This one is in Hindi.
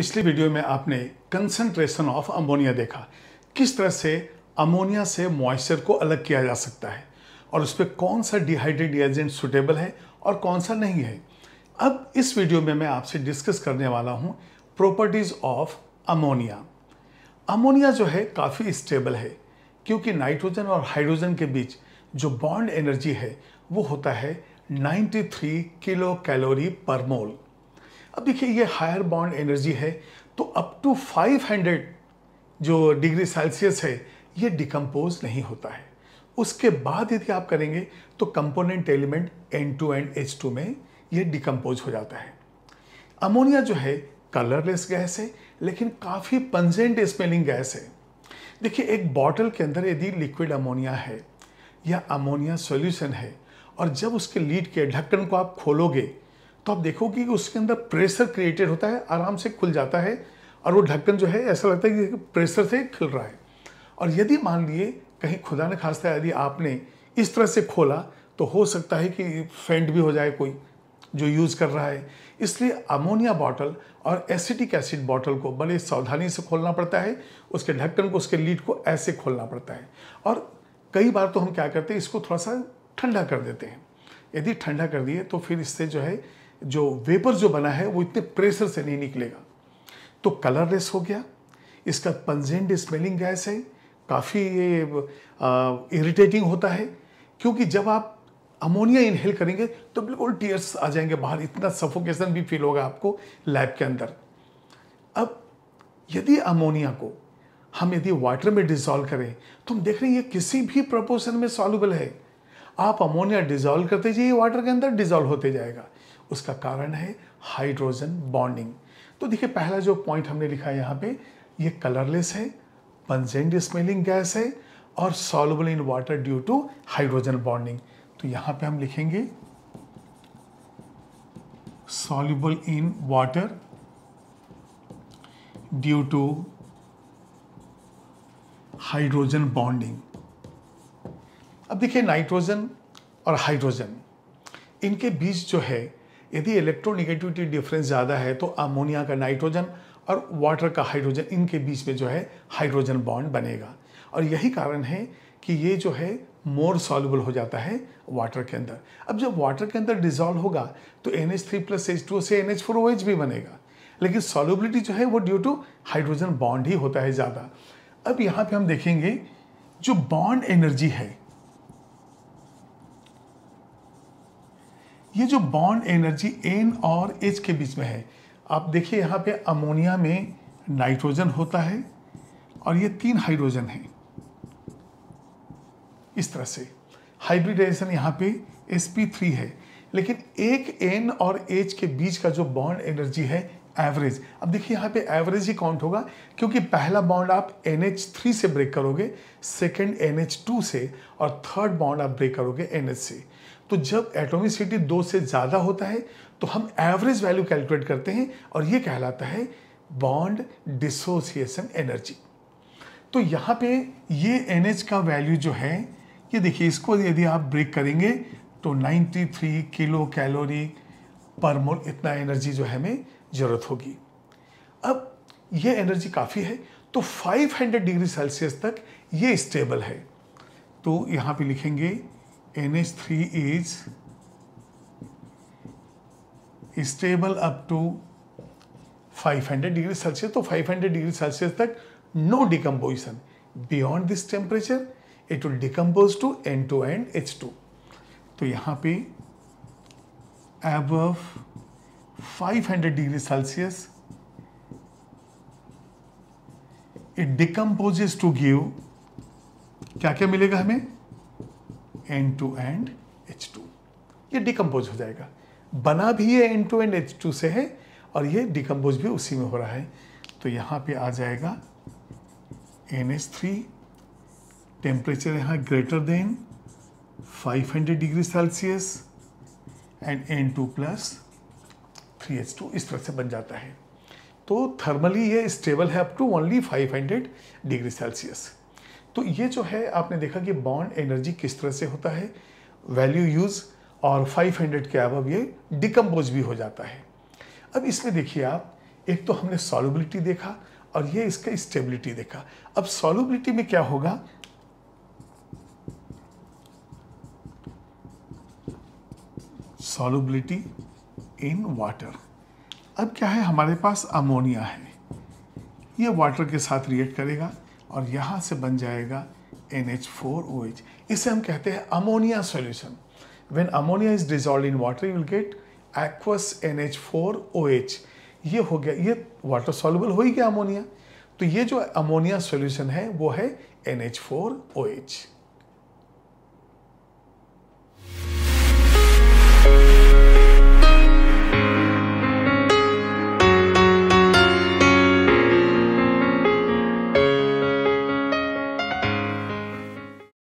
पिछली वीडियो में आपने कंसनट्रेशन ऑफ अमोनिया देखा किस तरह से अमोनिया से मॉइस्चर को अलग किया जा सकता है और उस पर कौन सा डिहाइड्रेट एजेंट सुटेबल है और कौन सा नहीं है अब इस वीडियो में मैं आपसे डिस्कस करने वाला हूँ प्रॉपर्टीज़ ऑफ अमोनिया अमोनिया जो है काफ़ी स्टेबल है क्योंकि नाइट्रोजन और हाइड्रोजन के बीच जो बॉन्ड एनर्जी है वो होता है 93 किलो कैलोरी पर मोल अब देखिए ये हायर बाउंड एनर्जी है तो अप टू 500 जो डिग्री सेल्सियस है ये डिकम्पोज नहीं होता है उसके बाद यदि आप करेंगे तो component element N two and H two में ये डिकम्पोज हो जाता है अमोनिया जो है कलरलेस गैस है लेकिन काफ़ी पंजेंट स्मेलिंग गैस है देखिए एक बॉटल के अंदर यदि लिक्विड अमोनिया है या अमोनिया सॉल्यूशन है और जब उसके लीड के ढक्कन को आप खोलोगे तो आप देखो कि उसके अंदर प्रेशर क्रिएटेड होता है आराम से खुल जाता है और वो ढक्कन जो है ऐसा लगता है कि प्रेशर से खुल रहा है और यदि मान लिए कहीं खुदा ने खास्ता यदि आपने इस तरह से खोला तो हो सकता है कि फेंट भी हो जाए कोई जो यूज़ कर रहा है इसलिए अमोनिया बॉटल और एसिटिक एसिड बॉटल को बड़े सावधानी से खोलना पड़ता है उसके ढक्कन को उसके लीड को ऐसे खोलना पड़ता है और कई बार तो हम क्या करते हैं इसको थोड़ा सा ठंडा कर देते हैं यदि ठंडा कर दिए तो फिर इससे जो है जो वेपर जो बना है वो इतने प्रेशर से नहीं निकलेगा तो कलरलेस हो गया इसका पंजेंट स्मेलिंग गैस है काफ़ी ये इरिटेटिंग होता है क्योंकि जब आप अमोनिया इनहेल करेंगे तो बिल्कुल टीयर्स आ जाएंगे बाहर इतना सफोकेशन भी फील होगा आपको लैब के अंदर अब यदि अमोनिया को हम यदि वाटर में डिजोल्व करें तो हम देख रहे हैं ये किसी भी प्रपोर्शन में सॉल्यूबल है आप अमोनिया डिजोल्व करते जाइए वाटर के अंदर डिजोल्व होते जाएगा उसका कारण है हाइड्रोजन बॉन्डिंग तो देखिए पहला जो पॉइंट हमने लिखा है यहाँ पे ये कलरलेस है पंजेंड स्मेलिंग गैस है और soluble in water due to hydrogen bonding तो यहाँ पे हम लिखेंगे soluble in water due to hydrogen bonding अब देखिए नाइट्रोजन और हाइड्रोजन इनके बीच जो है यदि इलेक्ट्रोनिगेटिविटी डिफरेंस ज़्यादा है तो अमोनिया का नाइट्रोजन और वाटर का हाइड्रोजन इनके बीच में जो है हाइड्रोजन बॉन्ड बनेगा और यही कारण है कि ये जो है मोर सॉल्युबल हो जाता है वाटर के अंदर अब जब वाटर के अंदर डिजॉल्व होगा तो N H three plus H two से N H four O H भी बनेगा लेकिन सॉल्युबिलिटी जो है वो ड्यू टू हाइड्रोजन बॉन्ड ही होता है ज़्यादा अब यहाँ पे हम देखेंगे जो बॉन्ड एनर्जी है ये जो बॉन्ड एनर्जी एन और एच के बीच में है आप देखिए यहाँ पे अमोनिया में नाइट्रोजन होता है और ये तीन हाइड्रोजन हैं इस तरह से हाइब्रिडाइजेशन यहाँ पे sp3 है लेकिन एक एन और एच के बीच का जो बॉन्ड एनर्जी है एवरेज अब देखिए यहाँ पे एवरेज ही काउंट होगा क्योंकि पहला बाउंड आप एन एच थ्री से ब्रेक करोगे सेकेंड एन एच टू से और थर्ड बाउंड आप ब्रेक करोगे एन एच से तो जब एटोमिसिटी दो से ज़्यादा होता है तो हम एवरेज वैल्यू कैलकुलेट करते हैं और ये कहलाता है बॉन्ड डिसोसिएशन एनर्जी तो यहाँ पे ये एन एच का वैल्यू जो है ये देखिए इसको यदि आप ब्रेक करेंगे तो 93 किलो कैलोरी पर मोल इतना एनर्जी जो है हमें ज़रूरत होगी अब यह एनर्जी काफ़ी है तो 500 डिग्री सेल्सियस तक ये स्टेबल है तो यहाँ पे लिखेंगे N H three is stable up to 500 degree Celsius तो 500 डिग्री सेल्सियस तक no decomposition beyond this temperature it will decompose to N two and H two तो यहाँ पे above 500 degree Celsius. It decomposes to give क्या क्या मिलेगा हमें N two and H two ये डिकम्पोज हो जाएगा बना भी ये N two and H two से है और ये डिकम्पोज भी उसी में हो रहा है तो यहाँ पे आ जाएगा एन एच थ्री टेम्परेचर यहाँ greater than 500 degree Celsius and N two plus three H two इस तरह से बन जाता है तो थर्मली ये स्टेबल है up to only 500 degree Celsius तो ये जो है आपने देखा कि बॉन्ड एनर्जी किस तरह से होता है वैल्यू यूज़ और 500 के अब ये डिकम्पोज भी हो जाता है अब इसमें देखिए आप एक तो हमने सॉलिबिलिटी देखा और ये इसका स्टेबिलिटी देखा अब सॉलिबिलिटी में क्या होगा सॉलिबिलिटी इन वाटर अब क्या है हमारे पास अमोनिया है ये वाटर के साथ रिएक्ट करेगा और यहाँ से बन जाएगा N H four O H इसे हम कहते हैं ammonia solution when ammonia is dissolve in water you will get aqueous H ये हो गया ये वाटर सॉल्युबल हो ही गया अमोनिया तो ये जो अमोनिया सोल्यूशन है वो है N H four O H